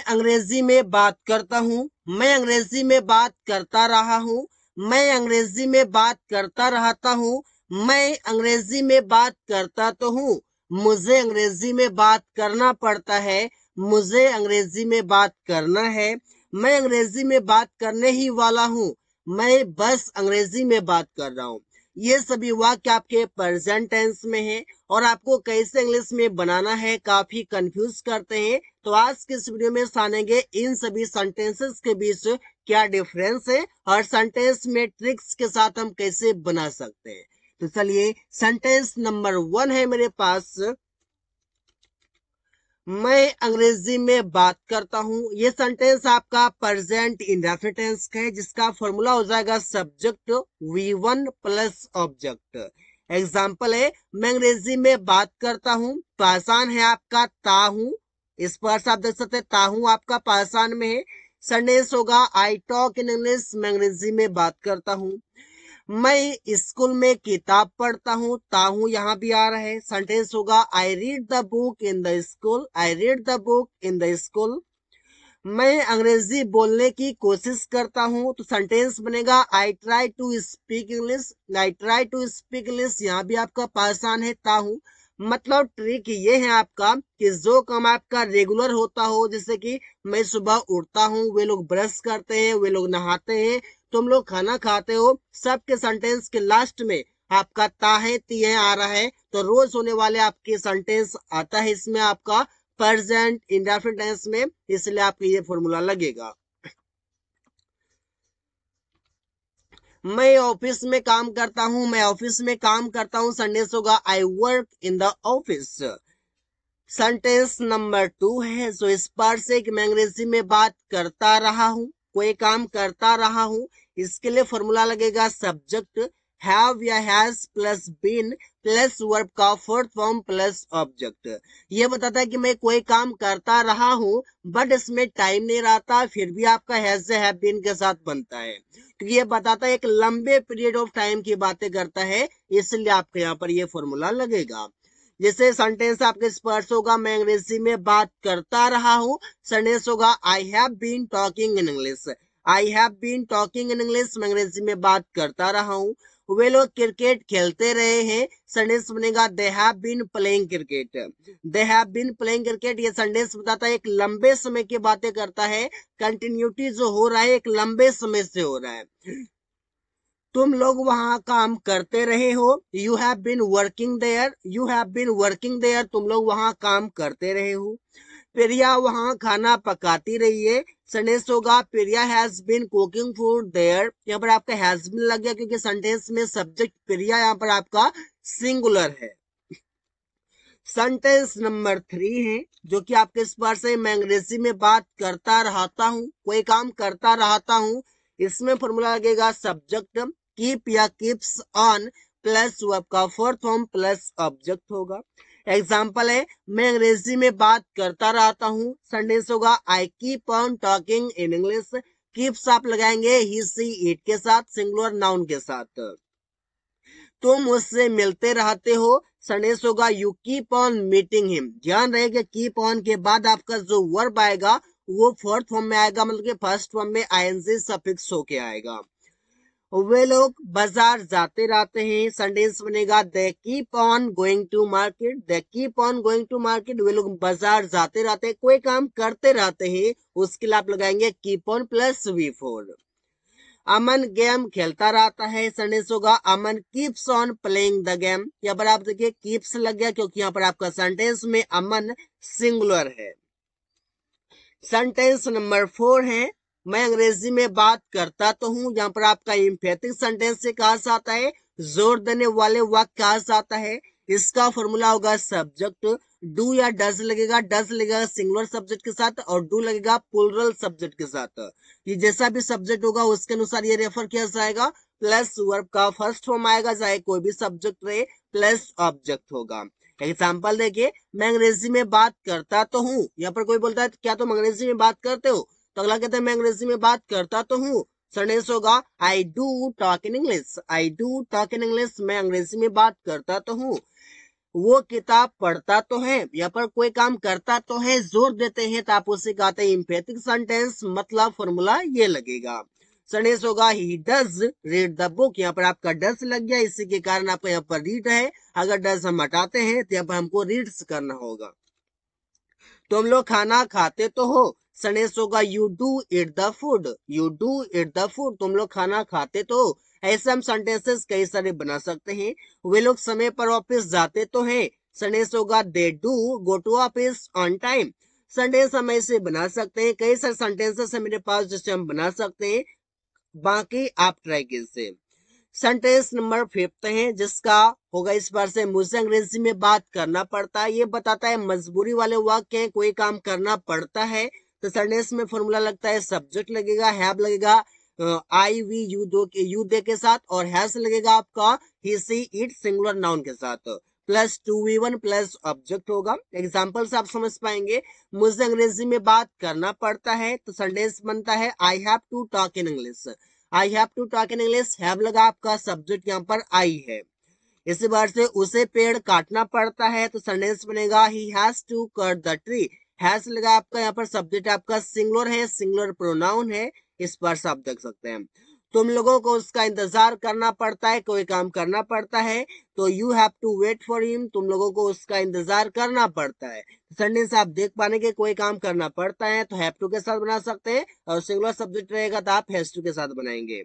मैं अंग्रेजी में बात करता हूँ मैं अंग्रेजी में बात करता रहा हूँ मैं अंग्रेजी में बात करता रहता हूँ मैं अंग्रेजी में बात करता तो हूँ मुझे अंग्रेजी में बात करना पड़ता है मुझे अंग्रेजी में बात करना है मैं अंग्रेजी में बात करने ही वाला हूँ मैं बस अंग्रेजी में बात कर रहा हूँ ये सभी वाक्य आपके प्रेजेंट टेंस में है और आपको कैसे इंग्लिश में बनाना है काफी कंफ्यूज करते हैं तो आज के इस वीडियो में सानेंगे इन सभी सेंटेंसेस के बीच क्या डिफरेंस है और सेंटेंस में ट्रिक्स के साथ हम कैसे बना सकते हैं तो चलिए सेंटेंस नंबर वन है मेरे पास मैं अंग्रेजी में बात करता हूँ ये सेंटेंस आपका प्रेजेंट इंडेफिनेटेंस है जिसका फॉर्मूला हो जाएगा subject V one plus object example है मैं अंग्रेजी में बात करता हूँ पहचान है आपका ताहू इस पर आप देख सकते ताहू आपका पहचान में है सेंटेंस होगा आई टॉक इन इंग्लिश मैं अंग्रेजी में बात करता हूँ मैं स्कूल में किताब पढ़ता हूँ ताहू यहाँ भी आ रहा है सेंटेंस होगा I read the book in the school I read the book in the school मैं अंग्रेजी बोलने की कोशिश करता हूँ तो सेंटेंस बनेगा I try to speak English I try to speak English यहाँ भी आपका पहचान है ताहू मतलब ट्रिक ये है आपका कि जो काम आपका रेगुलर होता हो जैसे कि मैं सुबह उठता हूँ वे लोग ब्रश करते हैं वे लोग नहाते हैं तुम लोग खाना खाते हो सबके सेंटेंस के लास्ट में आपका ता है ती है आ रहा है तो रोज होने वाले आपके सेंटेंस आता है इसमें आपका प्रेजेंट इंडेफिनेट में इसलिए आपके ये फॉर्मूला लगेगा मैं ऑफिस में काम करता हूं मैं ऑफिस में काम करता हूं सेंटेंस होगा I work in the office sentence number two है सो इस पर से कि मैं अंग्रेजी में बात करता रहा हूं कोई काम करता रहा हूं इसके लिए फॉर्मूला लगेगा सब्जेक्ट हैव या has plus been plus verb का फोर्थ फॉर्म प्लस ऑब्जेक्ट ये बताता है कि मैं कोई काम करता रहा हूँ बट इसमें टाइम नहीं रहता फिर भी आपका हैज हैव बीन के साथ बनता है तो ये बताता है एक लंबे पीरियड ऑफ टाइम की बातें करता है इसलिए आपके यहाँ पर ये फॉर्मूला लगेगा जैसे सेंटेंस आपके स्पर्श होगा मैं अंग्रेजी में बात करता रहा हूँ सेंटेंस होगा I have been talking in English I have been talking in English मैं अंग्रेजी में बात करता रहा हूँ वे लोग क्रिकेट खेलते रहे हैं संडेस बनेगा they have been playing cricket they have been playing cricket ये संडेस बताता है एक लंबे समय की बातें करता है कंटिन्यूटी जो हो रहा है एक लंबे समय से हो रहा है तुम लोग वहाँ काम करते रहे हो you have been working there you have been working there तुम लोग वहाँ काम करते रहे हो प्रिया वहाँ खाना पकाती रही है सेंटेंस होगा Priya has been cooking food there यहाँ पर आपका हैज बिन लग गया क्योंकि सेंटेंस में सब्जेक्ट प्रिया यहाँ पर आपका सिंगुलर है सेंटेंस नंबर थ्री है जो कि आपके इस बार से मैं अंग्रेजी में बात करता रहता हूँ कोई काम करता रहता हूँ इसमें फॉर्मूला लगेगा सब्जेक्ट कीप या कीप्स ऑन प्लस वर्ब का फोर्थ फॉर्म प्लस ऑब्जेक्ट होगा एग्जाम्पल है मैं अंग्रेजी में बात करता रहता हूँ सेंटेंस होगा I keep on talking in English keeps आप लगाएंगे ही सी इट के साथ सिंगुलर नाउन के साथ तुम उससे मिलते रहते हो संदेश होगा you keep on meeting him ध्यान रहे कि कीप ऑन के बाद आपका जो वर्ब आएगा वो फोर्थ फॉर्म में आएगा मतलब कि फर्स्ट फॉर्म में आई आईएनजी सफिक्स होके आएगा वे लोग बाजार जाते रहते हैं सेंटेंस बनेगा the keep on going to market the keep on going to market वे लोग बाजार जाते रहते हैं कोई काम करते रहते हैं उसके लिए आप लगाएंगे keep on plus V four Aman game खेलता रहता है सेंटेंस होगा Aman keeps on playing the game यहाँ पर आप देखिए कीप्स लग गया क्योंकि यहाँ पर आपका सेंटेंस में अमन सिंगुलर है सेंटेंस नंबर फोर है मैं अंग्रेजी में बात करता तो हूँ यहाँ पर आपका इम्फेटिक सेंटेंस से कहा जाता है जोर देने वाले वाक्य कहा जाता है इसका फॉर्मूला होगा सब्जेक्ट डू या डज लगेगा डज लगेगा सिंगुलर सब्जेक्ट के साथ और डू लगेगा प्लूरल सब्जेक्ट के साथ ये जैसा भी सब्जेक्ट होगा उसके अनुसार ये रेफर किया जाएगा प्लस वर्ब का फर्स्ट फॉर्म आएगा चाहे कोई भी सब्जेक्ट रहे प्लस ऑब्जेक्ट होगा एग्जाम्पल देखिए मैं अंग्रेजी में बात करता तो हूँ यहाँ पर कोई बोलता है क्या तुम तो अंग्रेजी में बात करते हो तो अगला कहता है मैं अंग्रेजी में बात करता तो हूँ सेंटेंस होगा I do talk in English I do talk in English मैं अंग्रेजी में बात करता तो हूँ वो किताब पढ़ता तो है या पर कोई काम करता तो है जोर देते हैं तो आप उसे कहते हैं इम्फेटिक सेंटेंस मतलब फॉर्मूला ये लगेगा सेंटेंस होगा he does read the book यहाँ पर आपका डज लग गया इसी के कारण आपको यहाँ पर रीड है अगर डज हम हटाते हैं तो यहाँ पर हमको रीड्स करना होगा तुम तो लोग खाना खाते तो हो सनेस होगा you do eat the food you do eat the food तुम लोग खाना खाते तो ऐसे हम सेंटेंसेस कई सारे बना सकते हैं वे लोग समय पर ऑफिस जाते तो हैं सनेस होगा they do go to office on time Sunday समय से बना सकते हैं कई सारे सेंटेंसेस है मेरे पास जिससे हम बना सकते हैं बाकी आप ट्राई कीजिए सेंटेंस नंबर फिफ्थ है जिसका होगा इस बार से मुझसे अंग्रेजी में बात करना पड़ता है ये बताता है मजबूरी वाले वाक्य कोई काम करना पड़ता है तो सरनेस में फॉर्मूला लगता है सब्जेक्ट लगेगा हैव लगेगा आई वी यू दो के यू दे के साथ और हैस लगेगा आपका he see it singular noun के साथ plus to V one plus object होगा एग्जाम्पल से आप समझ पाएंगे मुझे अंग्रेजी में बात करना पड़ता है तो सेंटेंस बनता है I have to talk in English I have to talk in English have लगा आपका सब्जेक्ट यहाँ पर आई है इसी बार से उसे पेड़ काटना पड़ता है तो सेंटेंस बनेगा he has to cut the tree has लगा आपका यहाँ पर सब्जेक्ट आपका सिंगुलर है सिंगुलर प्रोनाउन है इस पर आप देख सकते हैं तुम लोगों को उसका इंतजार करना पड़ता है कोई काम करना पड़ता है तो you have to wait for him तुम लोगों को उसका इंतजार करना पड़ता है सेंटेंस आप देख पाने के कोई काम करना पड़ता है तो हैव टू के साथ बना सकते हैं और सिंगुलर सब्जेक्ट रहेगा तो आप हैज टू के साथ बनाएंगे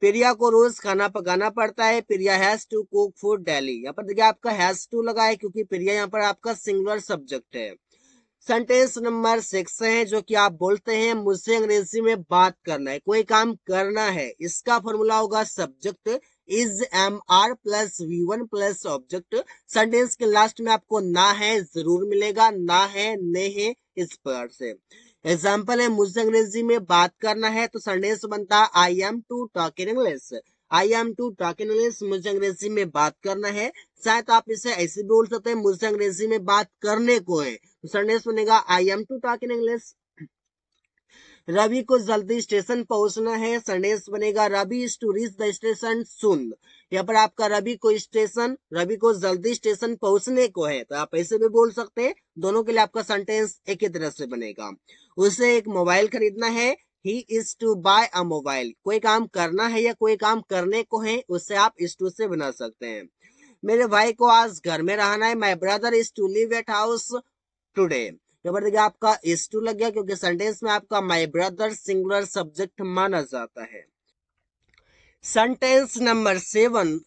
प्रिया को रोज खाना पकाना पड़ता है Priya has to cook food daily यहाँ पर देखिए आपका हैज टू लगा है क्योंकि प्रिया यहाँ पर आपका सिंगुलर सब्जेक्ट है सेंटेंस नंबर सिक्स है जो कि आप बोलते हैं मुझसे अंग्रेजी में बात करना है कोई काम करना है इसका फॉर्मूला होगा subject is am are plus V one plus object sentence के लास्ट में आपको ना है जरूर मिलेगा ना है ने है इस पर से एग्जाम्पल है मुझसे अंग्रेजी में बात करना है तो सेंटेंस बनता है I am to talk in English I am to talk in English मुझे अंग्रेजी में बात करना है शायद आप इसे ऐसे भी बोल सकते हैं मुझसे अंग्रेजी में बात करने को है सरनेश बनेगा I am to talk in English Ravi को जल्दी स्टेशन पहुंचना है सरनेश बनेगा Ravi is to reach the station सुन यहाँ पर आपका रवि को स्टेशन रवि को जल्दी स्टेशन पहुंचने को है तो आप ऐसे भी बोल सकते हैं दोनों के लिए आपका सेंटेंस एक ही तरह से बनेगा उसे एक मोबाइल खरीदना है he is to buy a mobile कोई काम करना है या कोई काम करने को है उससे आप इस टू से बना सकते हैं मेरे भाई को आज घर में रहना है my brother is to live at house today यहाँ पर देखिए आपका इज टू लग गया क्योंकि सेंटेंस में आपका माई ब्रदर सिंगुलर सब्जेक्ट माना जाता है सेंटेंस नंबर सेवन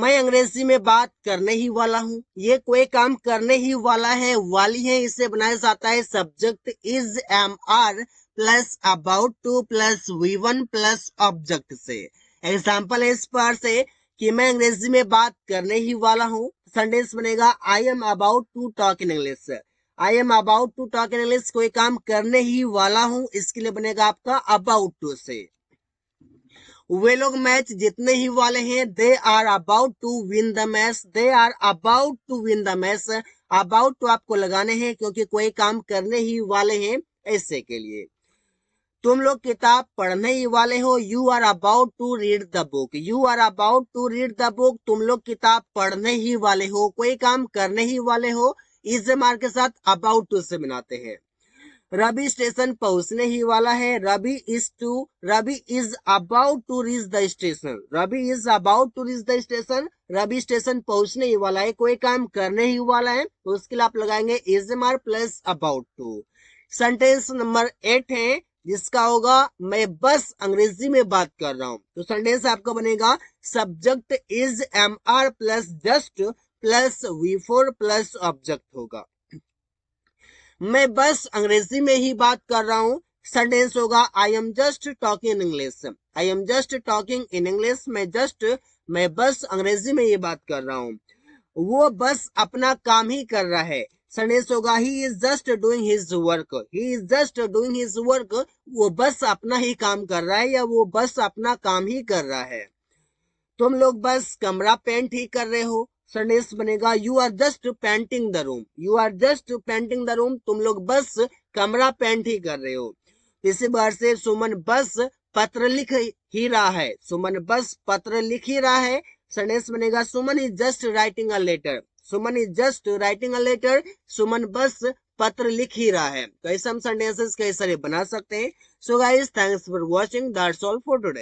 मैं अंग्रेजी में बात करने ही वाला हूँ ये कोई काम करने ही वाला है वाली है इसे बनाया जाता है subject is am are plus about to plus V one plus object से एग्जाम्पल है इस पर से कि मैं अंग्रेजी में बात करने ही वाला हूँ सेंटेंस बनेगा I am about to talk in English I am about to talk in English कोई काम करने ही वाला हूं इसके लिए बनेगा आपका अबाउट टू से वे लोग मैच जितने ही वाले हैं they are about to win the match they are about to win the match about to आपको लगाने हैं क्योंकि कोई काम करने ही वाले हैं ऐसे के लिए तुम लोग किताब पढ़ने ही वाले हो you are about to read the book you are about to read the book तुम लोग किताब पढ़ने ही वाले हो कोई काम करने ही वाले हो इस जमार के साथ अबाउट टू से मनाते हैं रवि स्टेशन पहुंचने ही वाला है Ravi is to Ravi is about to reach the station Ravi is about to reach the station Ravi station पहुंचने ही वाला है कोई काम करने ही वाला है तो उसके लिए आप लगाएंगे is am are plus about to sentence number eight है जिसका होगा मैं बस अंग्रेजी में बात कर रहा हूं तो सेंटेंस आपका बनेगा subject is am are plus just plus V four plus object होगा मैं बस अंग्रेजी में ही बात कर रहा हूं सेंटेंस होगा I am just talking in English I am just talking in English मैं जस्ट मैं बस अंग्रेजी में ये बात कर रहा हूं वो बस अपना काम ही कर रहा है sentence he is just doing his work he is just doing his work वो बस अपना ही काम कर रहा है या वो बस अपना काम ही कर रहा है तुम लोग बस कमरा पेंट ही कर रहे हो सनेश बनेगा you are just painting the room you are just painting the room तुम लोग बस कमरा पेंट ही कर रहे हो इसी बार से सुमन बस पत्र लिख ही रहा है सुमन बस पत्र लिख ही रहा है सनेश बनेगा Suman is just writing a letter Suman is just writing a letter Suman बस पत्र लिख ही रहा है तो ऐसे हम सेंटेंसेस कई सारे बना सकते हैं so guys thanks for watching that's all for today